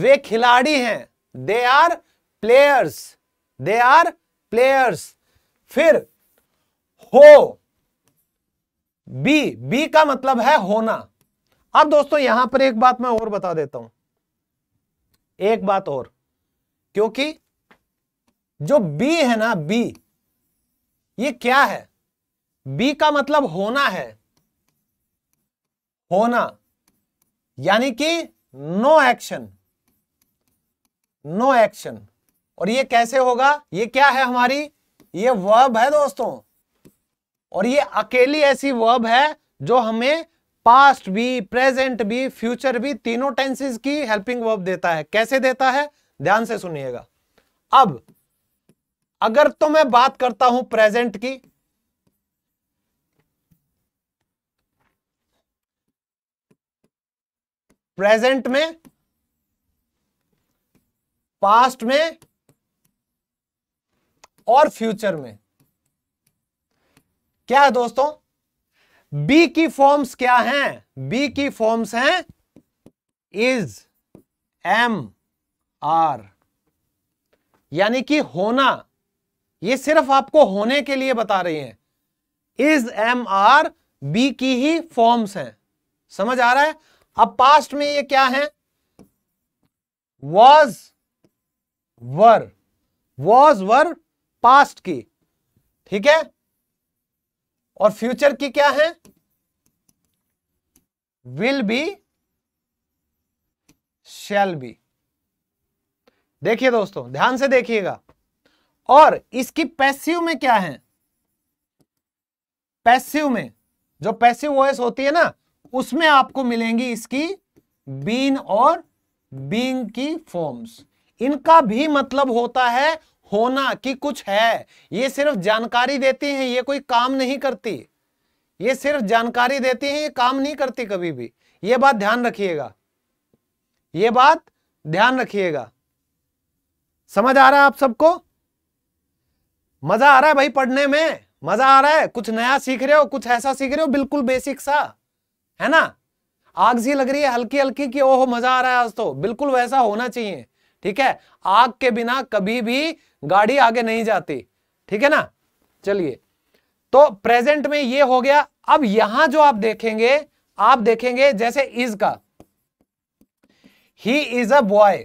वे खिलाड़ी हैं they are players they are players फिर हो बी बी का मतलब है होना अब दोस्तों यहां पर एक बात मैं और बता देता हूं एक बात और क्योंकि जो बी है ना बी ये क्या है बी का मतलब होना है होना यानी कि नो एक्शन नो एक्शन और ये कैसे होगा ये क्या है हमारी ये वर्ब है दोस्तों और ये अकेली ऐसी वर्ब है जो हमें पास्ट भी प्रेजेंट भी फ्यूचर भी तीनों टेंसेज की हेल्पिंग वर्ब देता है कैसे देता है ध्यान से सुनिएगा अब अगर तो मैं बात करता हूं प्रेजेंट की प्रेजेंट में पास्ट में और फ्यूचर में क्या है दोस्तों बी की फॉर्म्स क्या हैं बी की फॉर्म्स हैं इज एम आर यानी कि होना ये सिर्फ आपको होने के लिए बता रही हैं इज एम आर बी की ही फॉर्म्स हैं समझ आ रहा है अब पास्ट में ये क्या है was were was were past की ठीक है और फ्यूचर की क्या है विल बी शैल बी देखिए दोस्तों ध्यान से देखिएगा और इसकी पैसिव में क्या है पैसिव में जो पैसिव वॉयस होती है ना उसमें आपको मिलेंगी इसकी बीन और बींग की फॉर्म्स इनका भी मतलब होता है होना कि कुछ है ये सिर्फ जानकारी देती हैं ये कोई काम नहीं करती ये सिर्फ जानकारी देती हैं ये काम नहीं करती कभी भी ये बात ध्यान रखिएगा ये बात ध्यान रखिएगा समझ आ रहा है आप सबको मजा आ रहा है भाई पढ़ने में मजा आ रहा है कुछ नया सीख रहे हो कुछ ऐसा सीख रहे हो बिल्कुल बेसिक सा है ना आग सी लग रही है हल्की हल्की कि ओहो मजा आ रहा है आज तो बिल्कुल वैसा होना चाहिए ठीक है आग के बिना कभी भी गाड़ी आगे नहीं जाती ठीक है ना चलिए तो प्रेजेंट में ये हो गया अब यहां जो आप देखेंगे आप देखेंगे जैसे इज का ही इज अ बॉय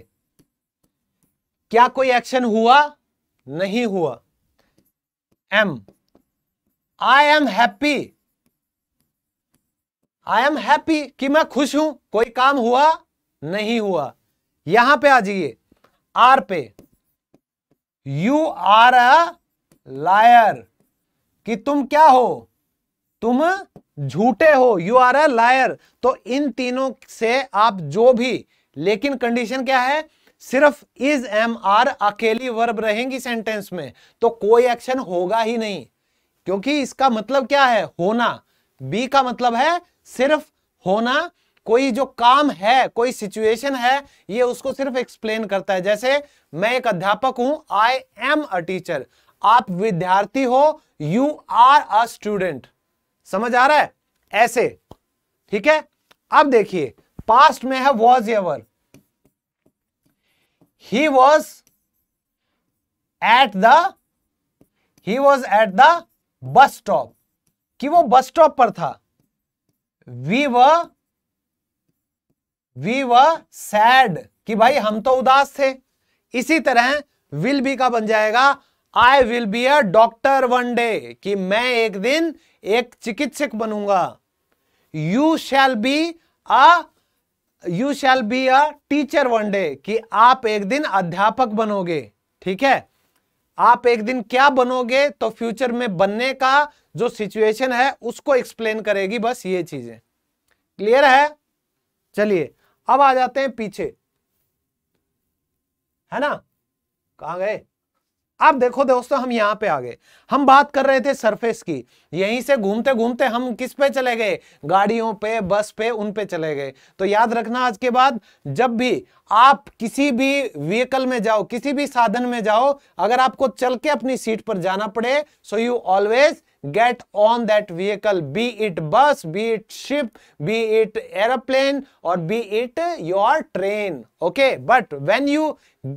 क्या कोई एक्शन हुआ नहीं हुआ am I am happy I am happy कि मैं खुश हूं कोई काम हुआ नहीं हुआ यहां पे आ जाइए आर पे यू आर अ लायर कि तुम क्या हो तुम झूठे हो यू आर अ लायर तो इन तीनों से आप जो भी लेकिन कंडीशन क्या है सिर्फ इज एम आर अकेली वर्ब रहेंगी सेंटेंस में तो कोई एक्शन होगा ही नहीं क्योंकि इसका मतलब क्या है होना बी का मतलब है सिर्फ होना कोई जो काम है कोई सिचुएशन है ये उसको सिर्फ एक्सप्लेन करता है जैसे मैं एक अध्यापक हूं आई एम अ टीचर आप विद्यार्थी हो यू आर अ स्टूडेंट समझ आ रहा है ऐसे ठीक है अब देखिए पास्ट में है was were he was at the he was at the bus stop कि वो बस स्टॉप पर था we were we were sad कि भाई हम तो उदास थे इसी तरह विल बी का बन जाएगा I will be a doctor one day कि मैं एक दिन एक चिकित्सक बनूंगा you shall be a you shall be a teacher one day कि आप एक दिन अध्यापक बनोगे ठीक है आप एक दिन क्या बनोगे तो फ्यूचर में बनने का जो सिचुएशन है उसको एक्सप्लेन करेगी बस ये चीजें क्लियर है चलिए अब आ जाते हैं पीछे है ना कहा गए अब देखो दोस्तों हम यहां पे आ गए हम बात कर रहे थे सरफेस की यहीं से घूमते घूमते हम किस पे चले गए गाड़ियों पे बस पे उन पे चले गए तो याद रखना आज के बाद जब भी आप किसी भी व्हीकल में जाओ किसी भी साधन में जाओ अगर आपको चल के अपनी सीट पर जाना पड़े so you always get on that vehicle be it bus be it ship be it aeroplane or be it your train okay but when you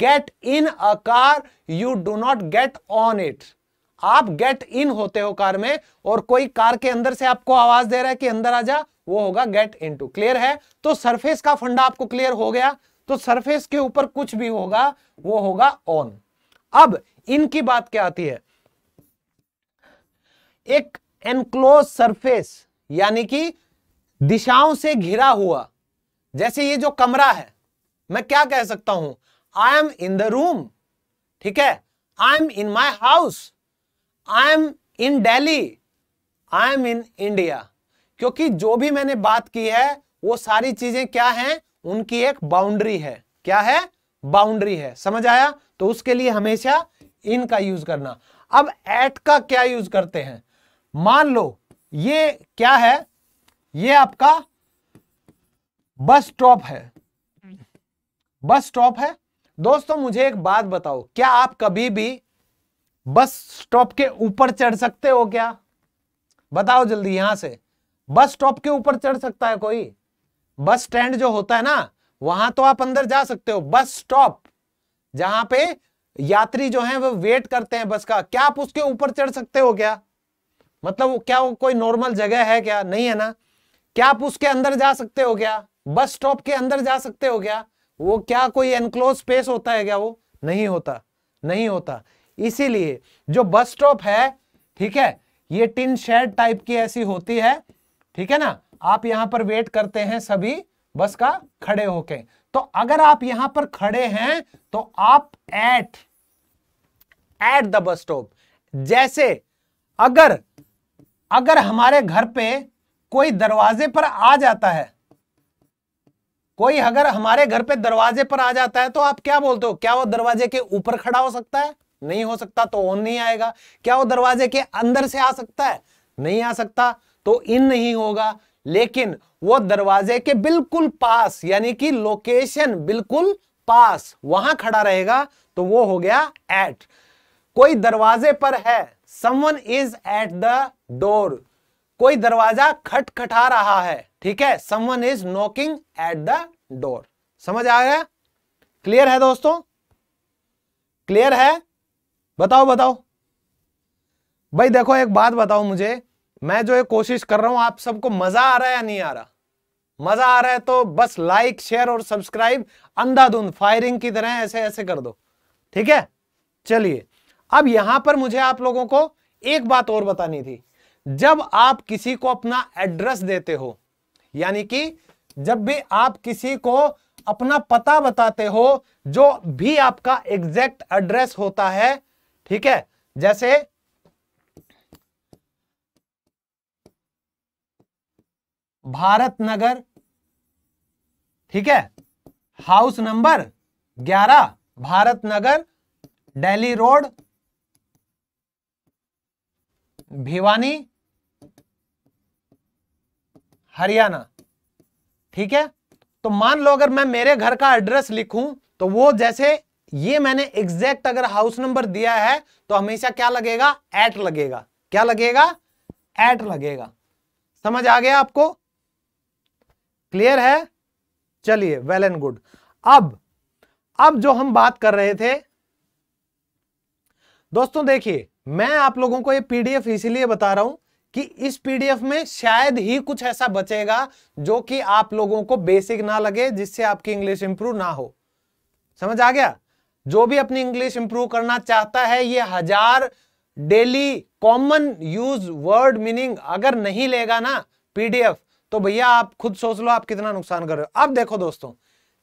get in a car you do not get on it आप get in होते हो car में और कोई car के अंदर से आपको आवाज दे रहा है कि अंदर आ जा वो होगा गेट इन टू क्लियर है तो सरफेस का फंडा आपको क्लियर हो गया तो सरफेस के ऊपर कुछ भी होगा वो होगा ऑन अब इनकी बात क्या आती है एक एनक्लोज सरफेस यानी कि दिशाओं से घिरा हुआ जैसे ये जो कमरा है मैं क्या कह सकता हूं I am in the room ठीक है I am in my house I am in Delhi I am in India क्योंकि जो भी मैंने बात की है वो सारी चीजें क्या हैं उनकी एक बाउंड्री है क्या है बाउंड्री है समझ आया तो उसके लिए हमेशा इन का यूज करना अब एट का क्या यूज करते हैं मान लो ये क्या है ये आपका बस स्टॉप है बस स्टॉप है दोस्तों मुझे एक बात बताओ क्या आप कभी भी बस स्टॉप के ऊपर चढ़ सकते हो क्या बताओ जल्दी यहां से बस स्टॉप के ऊपर चढ़ सकता है कोई बस स्टैंड जो होता है ना वहां तो आप अंदर जा सकते हो बस स्टॉप जहां पे यात्री जो हैं वो वेट करते हैं बस का क्या आप उसके ऊपर चढ़ सकते हो क्या मतलब क्या वो कोई नॉर्मल जगह है क्या नहीं है ना क्या आप उसके अंदर जा सकते हो क्या बस स्टॉप के अंदर जा सकते हो क्या वो क्या कोई एनक्लोज स्पेस होता है क्या वो नहीं होता नहीं होता इसीलिए जो बस स्टॉप है ठीक है ये टिन शेड टाइप की ऐसी होती है ठीक है ना आप यहां पर वेट करते हैं सभी बस का खड़े होके तो अगर आप यहां पर खड़े हैं तो आप at at the bus stop जैसे अगर अगर हमारे घर पे कोई दरवाजे पर आ जाता है कोई अगर हमारे घर पे दरवाजे पर आ जाता है तो आप क्या बोलते हो क्या वो दरवाजे के ऊपर खड़ा हो सकता है नहीं हो सकता तो ऑन नहीं आएगा क्या वो दरवाजे के अंदर से आ सकता है नहीं आ सकता तो इन नहीं होगा लेकिन वो दरवाजे के बिल्कुल पास यानी कि लोकेशन बिल्कुल पास वहां खड़ा रहेगा तो वो हो गया एट कोई दरवाजे पर है someone is at the door कोई दरवाजा खटखटा रहा है ठीक है someone is knocking at the door समझ आ गया क्लियर है दोस्तों क्लियर है बताओ बताओ भाई देखो एक बात बताओ मुझे मैं जो ये कोशिश कर रहा हूं आप सबको मजा आ रहा है या नहीं आ रहा मजा आ रहा है तो बस लाइक शेयर और सब्सक्राइब अंधाधुंध फायरिंग की तरह ऐसे ऐसे कर दो ठीक है चलिए अब यहां पर मुझे आप लोगों को एक बात और बतानी थी जब आप किसी को अपना एड्रेस देते हो यानी कि जब भी आप किसी को अपना पता बताते हो जो भी आपका एग्जैक्ट एड्रेस होता है ठीक है जैसे भारत नगर ठीक है house number 11 Bharat Nagar Delhi road Bhiwani Haryana ठीक है तो मान लो अगर मैं मेरे घर का एड्रेस लिखूं तो वो जैसे ये मैंने एग्जैक्ट अगर हाउस नंबर दिया है तो हमेशा क्या लगेगा एट लगेगा क्या लगेगा एट लगेगा समझ आ गया आपको क्लियर है चलिए वेल एंड गुड अब अब जो हम बात कर रहे थे दोस्तों देखिए मैं आप लोगों को ये पीडीएफ इसीलिए बता रहा हूं कि इस पीडीएफ में शायद ही कुछ ऐसा बचेगा जो कि आप लोगों को बेसिक ना लगे जिससे आपकी इंग्लिश इंप्रूव ना हो समझ आ गया जो भी अपनी इंग्लिश इंप्रूव करना चाहता है ये हजार daily common use word meaning अगर नहीं लेगा ना पीडीएफ तो भैया आप खुद सोच लो आप कितना नुकसान कर रहे हो अब देखो दोस्तों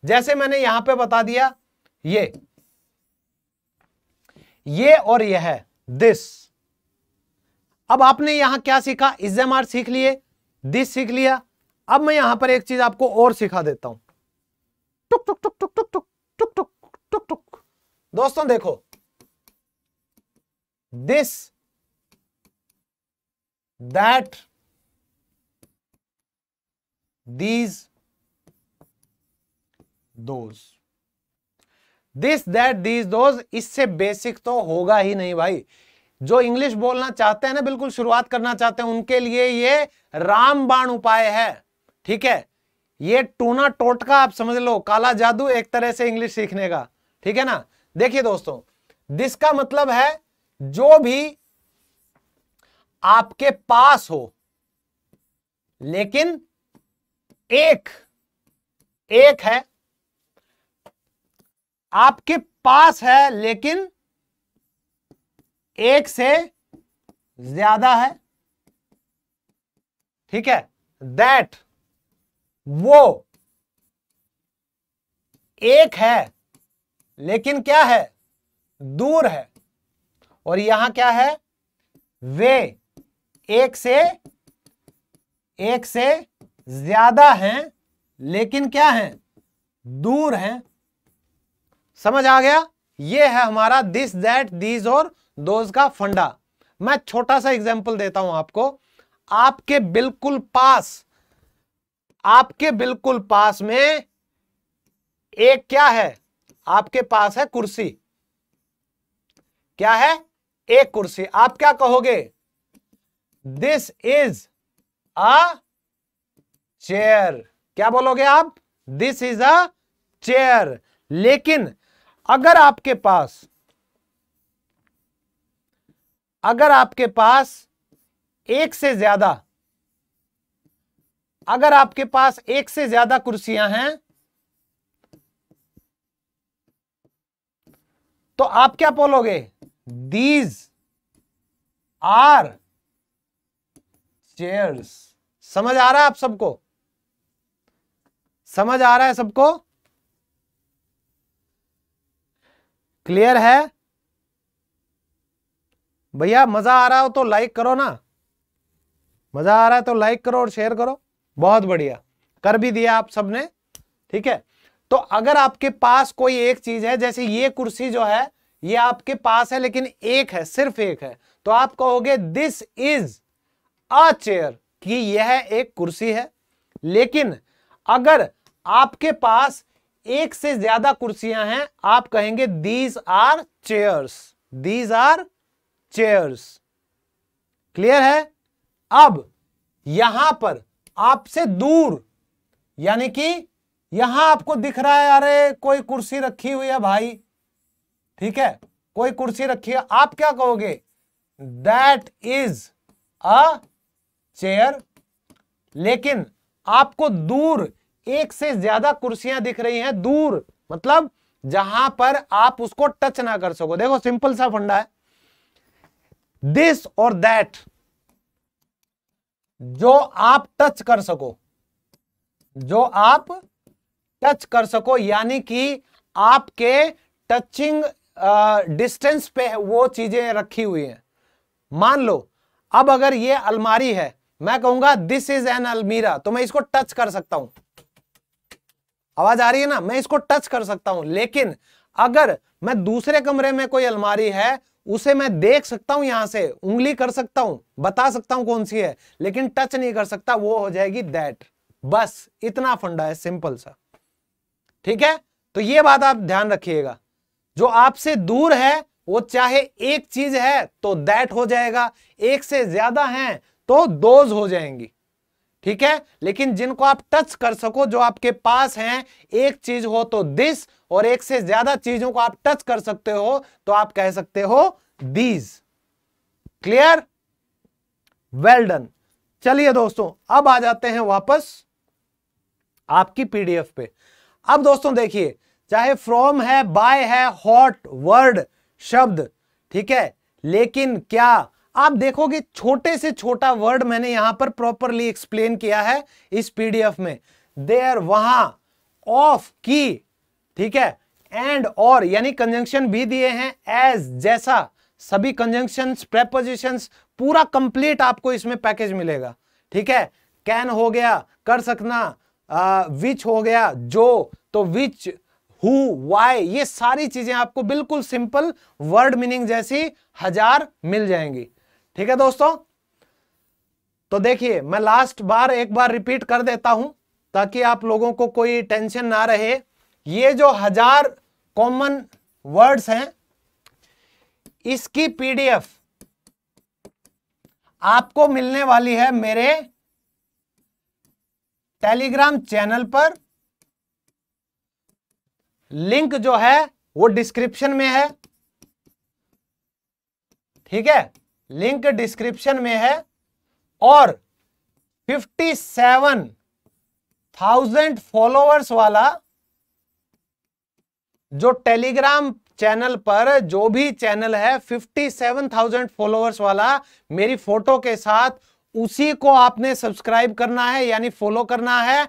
जैसे मैंने यहां पे बता दिया ये ये और यह है दिस अब आपने यहां क्या सीखा इज्जम आर सीख लिए दिस सीख लिया अब मैं यहां पर एक चीज आपको और सिखा देता हूं टुक टुक टुक टुक टुक टुक टुक टुक टुक टुक दोस्तों देखो this that these those this that these those इससे बेसिक तो होगा ही नहीं भाई जो इंग्लिश बोलना चाहते हैं ना बिल्कुल शुरुआत करना चाहते हैं उनके लिए ये रामबाण उपाय है ठीक है ये टूना टोटका आप समझ लो काला जादू एक तरह से इंग्लिश सीखने का ठीक है ना देखिए दोस्तों दिस का मतलब है जो भी आपके पास हो लेकिन एक एक है आपके पास है लेकिन एक से ज्यादा है ठीक है दैट वो एक है लेकिन क्या है दूर है और यहां क्या है वे एक से एक से ज्यादा हैं लेकिन क्या हैं दूर हैं समझ आ गया ये है हमारा दिस दैट दीज और दोज का फंडा मैं छोटा सा एग्जाम्पल देता हूं आपको आपके बिल्कुल पास आपके बिल्कुल पास में एक क्या है आपके पास है कुर्सी क्या है एक कुर्सी आप क्या कहोगे दिस इज अ चेयर क्या बोलोगे आप दिस इज अ चेयर लेकिन अगर आपके पास अगर आपके पास एक से ज्यादा अगर आपके पास एक से ज्यादा कुर्सियां हैं तो आप क्या बोलोगे दीज आर चेयर्स समझ आ रहा है आप सबको समझ आ रहा है सबको क्लियर है भैया मजा आ रहा हो तो लाइक करो ना मजा आ रहा है तो लाइक करो और शेयर करो बहुत बढ़िया कर भी दिया आप सबने ठीक है तो अगर आपके पास कोई एक चीज है जैसे ये कुर्सी जो है ये आपके पास है लेकिन एक है सिर्फ एक है तो आप कहोगे दिस इज अ चेयर कि यह एक कुर्सी है लेकिन अगर आपके पास एक से ज्यादा कुर्सियां हैं आप कहेंगे these are chairs these are chairs clear है अब यहां पर आपसे दूर यानी कि यहां आपको दिख रहा है अरे कोई कुर्सी रखी हुई है भाई ठीक है कोई कुर्सी रखी है आप क्या कहोगे दैट इज अ चेयर लेकिन आपको दूर एक से ज्यादा कुर्सियां दिख रही हैं दूर मतलब जहां पर आप उसको टच ना कर सको देखो सिंपल सा फंडा है दिस और दैट जो आप टच कर सको जो आप टच कर सको यानी कि आपके टचिंग डिस्टेंस पे वो चीजें रखी हुई हैं मान लो अब अगर ये अलमारी है मैं कहूंगा दिस इज एन अलमीरा तो मैं इसको टच कर सकता हूं आवाज आ रही है ना मैं इसको टच कर सकता हूं लेकिन अगर मैं दूसरे कमरे में कोई अलमारी है उसे मैं देख सकता हूं यहां से उंगली कर सकता हूं बता सकता हूं कौन सी है लेकिन टच नहीं कर सकता वो हो जाएगी दैट बस इतना फंडा है सिंपल सा ठीक है तो ये बात आप ध्यान रखिएगा जो आपसे दूर है वो चाहे एक चीज है तो दैट हो जाएगा एक से ज्यादा है तो दोज हो जाएंगी ठीक है लेकिन जिनको आप टच कर सको जो आपके पास हैं एक चीज हो तो दिस और एक से ज्यादा चीजों को आप टच कर सकते हो तो आप कह सकते हो दीज क्लियर वेल डन चलिए दोस्तों अब आ जाते हैं वापस आपकी पीडीएफ पे अब दोस्तों देखिए चाहे फ्रॉम है बाय है हॉट वर्ड शब्द ठीक है लेकिन क्या आप देखोगे छोटे से छोटा वर्ड मैंने यहां पर प्रॉपरली एक्सप्लेन किया है इस पीडीएफ में देर वहां ऑफ की ठीक है एंड और यानी कंजंक्शन भी दिए हैं एज जैसा सभी कंजंक्शन प्रेपोजिशन पूरा कंप्लीट आपको इसमें पैकेज मिलेगा ठीक है कैन हो गया कर सकना विच हो गया जो तो विच हु वाई ये सारी चीजें आपको बिल्कुल सिंपल वर्ड मीनिंग जैसी हजार मिल जाएंगी ठीक है दोस्तों तो देखिए मैं लास्ट बार एक बार रिपीट कर देता हूं ताकि आप लोगों को कोई टेंशन ना रहे ये जो हजार कॉमन वर्ड्स हैं इसकी पीडीएफ आपको मिलने वाली है मेरे टेलीग्राम चैनल पर लिंक जो है वो डिस्क्रिप्शन में है ठीक है लिंक डिस्क्रिप्शन में है और 57,000 फॉलोअर्स वाला जो टेलीग्राम चैनल पर जो भी चैनल है 57,000 फॉलोअर्स वाला मेरी फोटो के साथ उसी को आपने सब्सक्राइब करना है यानी फॉलो करना है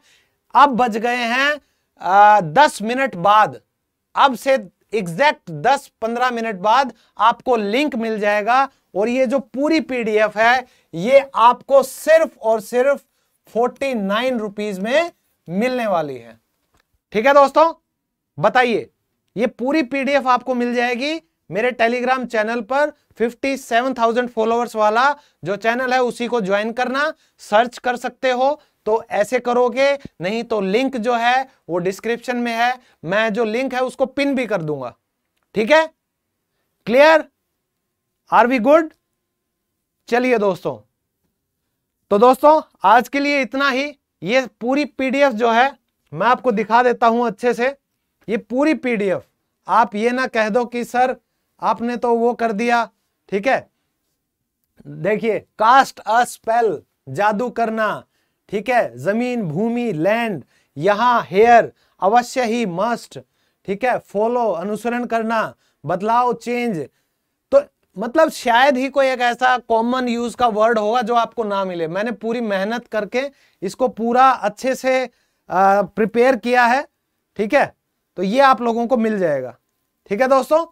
अब बज गए हैं आ, दस मिनट बाद अब से एग्जैक्ट 10-15 मिनट बाद आपको लिंक मिल जाएगा और ये जो पूरी पीडीएफ है ये आपको सिर्फ और सिर्फ फोर्टी नाइन रुपीज में मिलने वाली है ठीक है दोस्तों बताइए ये पूरी पीडीएफ आपको मिल जाएगी मेरे टेलीग्राम चैनल पर 57,000 फॉलोअर्स वाला जो चैनल है उसी को ज्वाइन करना सर्च कर सकते हो तो ऐसे करोगे नहीं तो लिंक जो है वो डिस्क्रिप्शन में है मैं जो लिंक है उसको पिन भी कर दूंगा ठीक है क्लियर आर वी गुड चलिए दोस्तों तो दोस्तों आज के लिए इतना ही ये पूरी पीडीएफ जो है मैं आपको दिखा देता हूं अच्छे से ये पूरी पीडीएफ आप ये ना कह दो कि सर आपने तो वो कर दिया ठीक है देखिए कास्ट अ स्पेल जादू करना ठीक है जमीन भूमि लैंड यहां हेयर अवश्य ही मस्ट ठीक है फॉलो अनुसरण करना बदलाव चेंज मतलब शायद ही कोई एक ऐसा कॉमन यूज का वर्ड होगा जो आपको ना मिले मैंने पूरी मेहनत करके इसको पूरा अच्छे से प्रिपेयर किया है ठीक है तो ये आप लोगों को मिल जाएगा ठीक है दोस्तों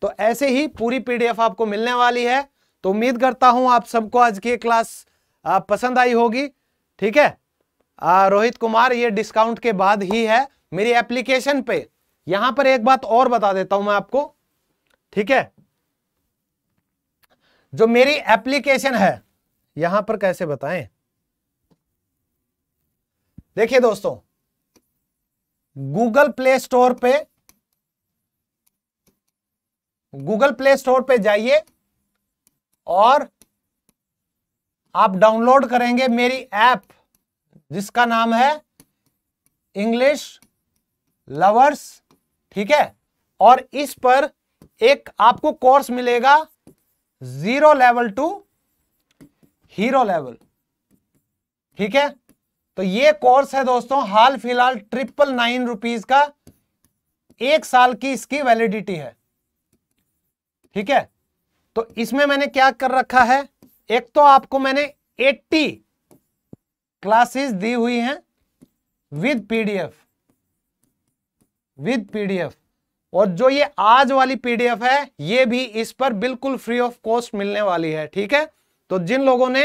तो ऐसे ही पूरी पीडीएफ आपको मिलने वाली है तो उम्मीद करता हूं आप सबको आज की क्लास पसंद आई होगी ठीक है आ, रोहित कुमार ये डिस्काउंट के बाद ही है मेरी एप्लीकेशन पे यहां पर एक बात और बता देता हूं मैं आपको ठीक है जो मेरी एप्लीकेशन है यहां पर कैसे बताएं देखिए दोस्तों गूगल प्ले स्टोर पे गूगल प्ले स्टोर पे जाइए और आप डाउनलोड करेंगे मेरी ऐप जिसका नाम है इंग्लिश लवर्स ठीक है और इस पर एक आपको कोर्स मिलेगा zero level to hero level ठीक है तो ये कोर्स है दोस्तों हाल फिलहाल ट्रिपल नाइन रुपीज का एक साल की इसकी वैलिडिटी है ठीक है तो इसमें मैंने क्या कर रखा है एक तो आपको मैंने 80 क्लासेस दी हुई हैं विद पीडीएफ विद पीडीएफ और जो ये आज वाली पीडीएफ है ये भी इस पर बिल्कुल फ्री ऑफ कॉस्ट मिलने वाली है ठीक है तो जिन लोगों ने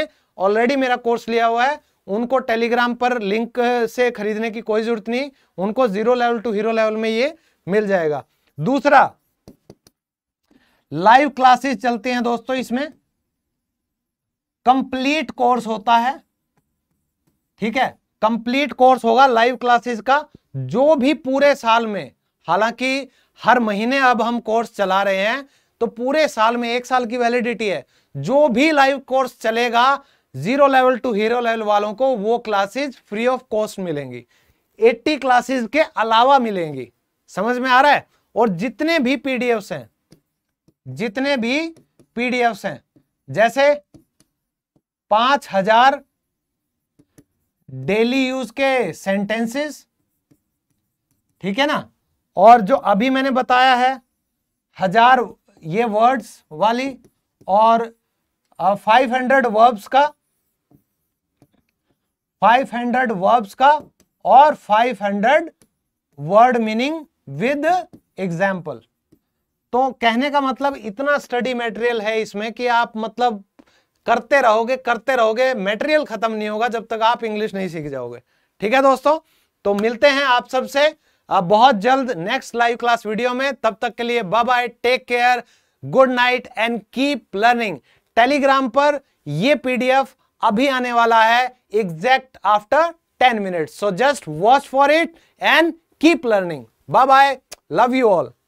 ऑलरेडी मेरा कोर्स लिया हुआ है उनको टेलीग्राम पर लिंक से खरीदने की कोई जरूरत नहीं उनको zero level to hero level में ये मिल जाएगा दूसरा लाइव क्लासेस चलते हैं दोस्तों इसमें कंप्लीट कोर्स होता है ठीक है कंप्लीट कोर्स होगा लाइव क्लासेस का जो भी पूरे साल में हालांकि हर महीने अब हम कोर्स चला रहे हैं तो पूरे साल में एक साल की वैलिडिटी है जो भी लाइव कोर्स चलेगा zero level to hero level वालों को वो क्लासेज फ्री ऑफ कॉस्ट मिलेंगी 80 क्लासेज के अलावा मिलेंगी समझ में आ रहा है और जितने भी पीडीएफ्स हैं जितने भी पीडीएफ्स हैं जैसे पांच हजार डेली यूज के सेंटेंसेस ठीक है ना और जो अभी मैंने बताया है हजार ये वर्ड्स वाली और फाइव हंड्रेड वर्ब्स का फाइव हंड्रेड वर्ब्स का और five hundred word meaning with example तो कहने का मतलब इतना स्टडी मटेरियल है इसमें कि आप मतलब करते रहोगे करते रहोगे मटेरियल खत्म नहीं होगा जब तक आप इंग्लिश नहीं सीख जाओगे ठीक है दोस्तों तो मिलते हैं आप सबसे बहुत जल्द नेक्स्ट लाइव क्लास वीडियो में तब तक के लिए bye bye take care good night and keep learning Telegram पर यह पीडीएफ अभी आने वाला है exact after ten minutes so just watch for it and keep learning bye bye love you all